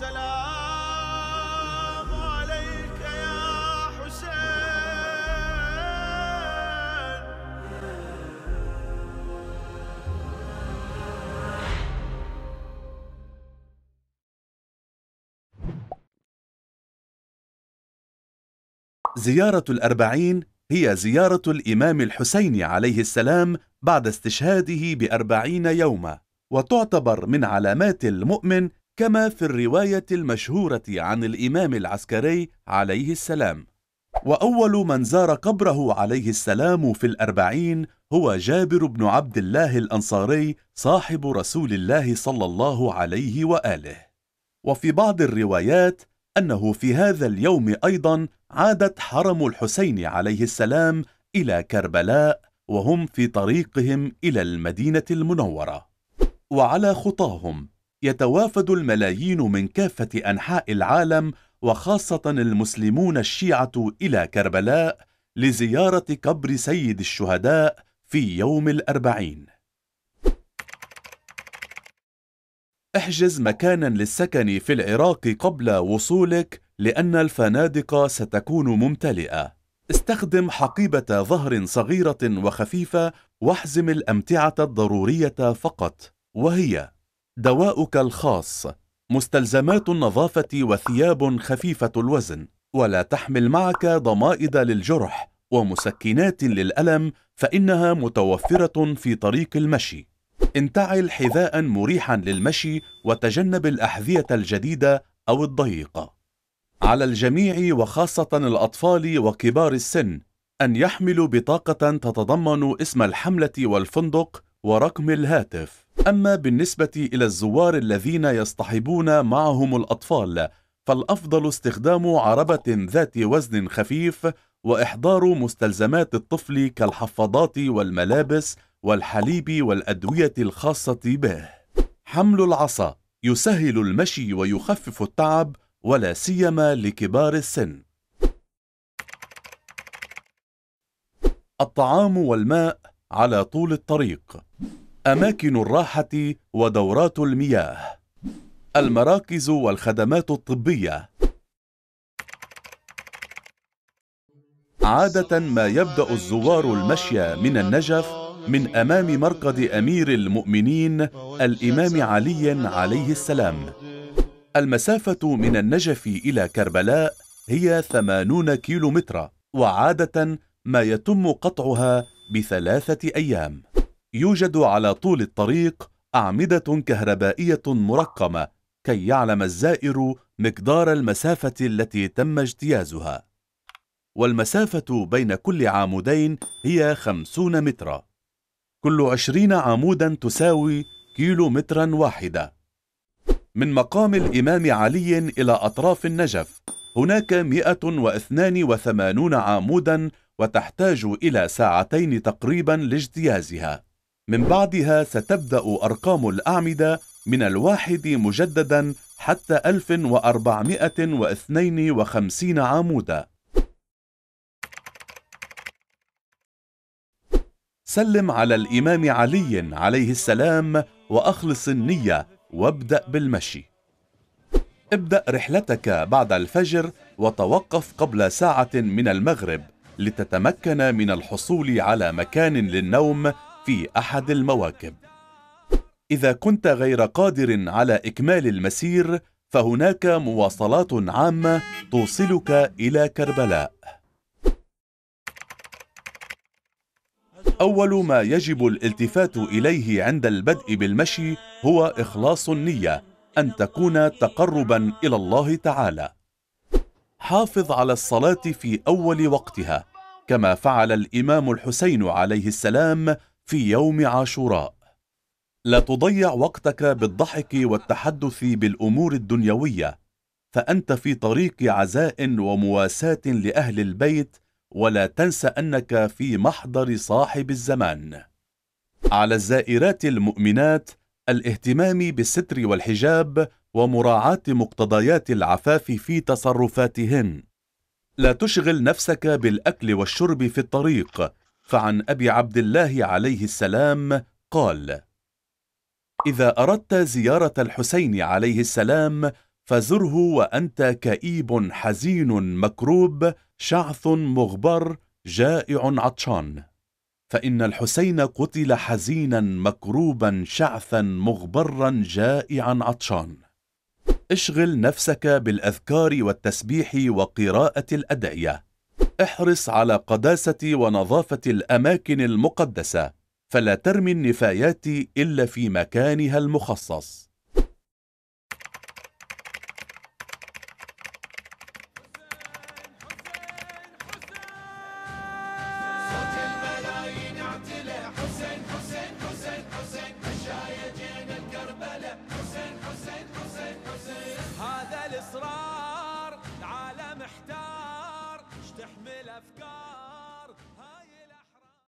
السلام عليك يا حسين زيارة الأربعين هي زيارة الإمام الحسين عليه السلام بعد استشهاده بأربعين يوماً وتعتبر من علامات المؤمن كما في الرواية المشهورة عن الإمام العسكري عليه السلام وأول من زار قبره عليه السلام في الأربعين هو جابر بن عبد الله الأنصاري صاحب رسول الله صلى الله عليه وآله وفي بعض الروايات أنه في هذا اليوم أيضا عادت حرم الحسين عليه السلام إلى كربلاء وهم في طريقهم إلى المدينة المنورة وعلى خطاهم يتوافد الملايين من كافة أنحاء العالم وخاصة المسلمون الشيعة إلى كربلاء لزيارة قبر سيد الشهداء في يوم الأربعين احجز مكانا للسكن في العراق قبل وصولك لأن الفنادق ستكون ممتلئة استخدم حقيبة ظهر صغيرة وخفيفة واحزم الأمتعة الضرورية فقط وهي دواؤك الخاص مستلزمات النظافة وثياب خفيفة الوزن ولا تحمل معك ضمائد للجرح ومسكنات للألم فإنها متوفرة في طريق المشي انتعل حذاء مريحا للمشي وتجنب الأحذية الجديدة أو الضيقة على الجميع وخاصة الأطفال وكبار السن أن يحملوا بطاقة تتضمن اسم الحملة والفندق ورقم الهاتف أما بالنسبة إلى الزوار الذين يصطحبون معهم الأطفال فالأفضل استخدام عربة ذات وزن خفيف وإحضار مستلزمات الطفل كالحفاضات والملابس والحليب والأدوية الخاصة به حمل العصا يسهل المشي ويخفف التعب ولا سيما لكبار السن الطعام والماء على طول الطريق أماكن الراحة ودورات المياه المراكز والخدمات الطبية عادة ما يبدأ الزوار المشي من النجف من أمام مرقد أمير المؤمنين الإمام علي عليه السلام المسافة من النجف إلى كربلاء هي ثمانون كيلومترا وعادة ما يتم قطعها بثلاثة أيام يوجد على طول الطريق أعمدة كهربائية مرقمة كي يعلم الزائر مقدار المسافة التي تم اجتيازها والمسافة بين كل عامودين هي خمسون مترا كل عشرين عمودا تساوي كيلو مترا واحدة من مقام الإمام علي إلى أطراف النجف هناك 182 عامودا وتحتاج إلى ساعتين تقريبا لاجتيازها من بعدها ستبدأ أرقام الأعمدة من الواحد مجددا حتى 1452 عامودا. سلم على الإمام علي عليه السلام وأخلص النية وابدأ بالمشي ابدأ رحلتك بعد الفجر وتوقف قبل ساعة من المغرب لتتمكن من الحصول على مكان للنوم في أحد المواكب إذا كنت غير قادر على إكمال المسير فهناك مواصلات عامة توصلك إلى كربلاء أول ما يجب الالتفات إليه عند البدء بالمشي هو إخلاص النية أن تكون تقربا إلى الله تعالى حافظ على الصلاة في أول وقتها كما فعل الإمام الحسين عليه السلام في يوم عاشوراء لا تضيع وقتك بالضحك والتحدث بالأمور الدنيوية فأنت في طريق عزاء ومواساة لأهل البيت ولا تنس أنك في محضر صاحب الزمان على الزائرات المؤمنات الاهتمام بالستر والحجاب ومراعاة مقتضيات العفاف في تصرفاتهن لا تشغل نفسك بالأكل والشرب في الطريق فعن أبي عبد الله عليه السلام قال إذا أردت زيارة الحسين عليه السلام فزره وأنت كئيب حزين مكروب شعث مغبر جائع عطشان فإن الحسين قتل حزينا مكروبا شعثا مغبرا جائعا عطشان اشغل نفسك بالأذكار والتسبيح وقراءة الأدعية احرص على قداسة ونظافة الأماكن المقدسة فلا ترمي النفايات إلا في مكانها المخصص هذا الإصرار i have got.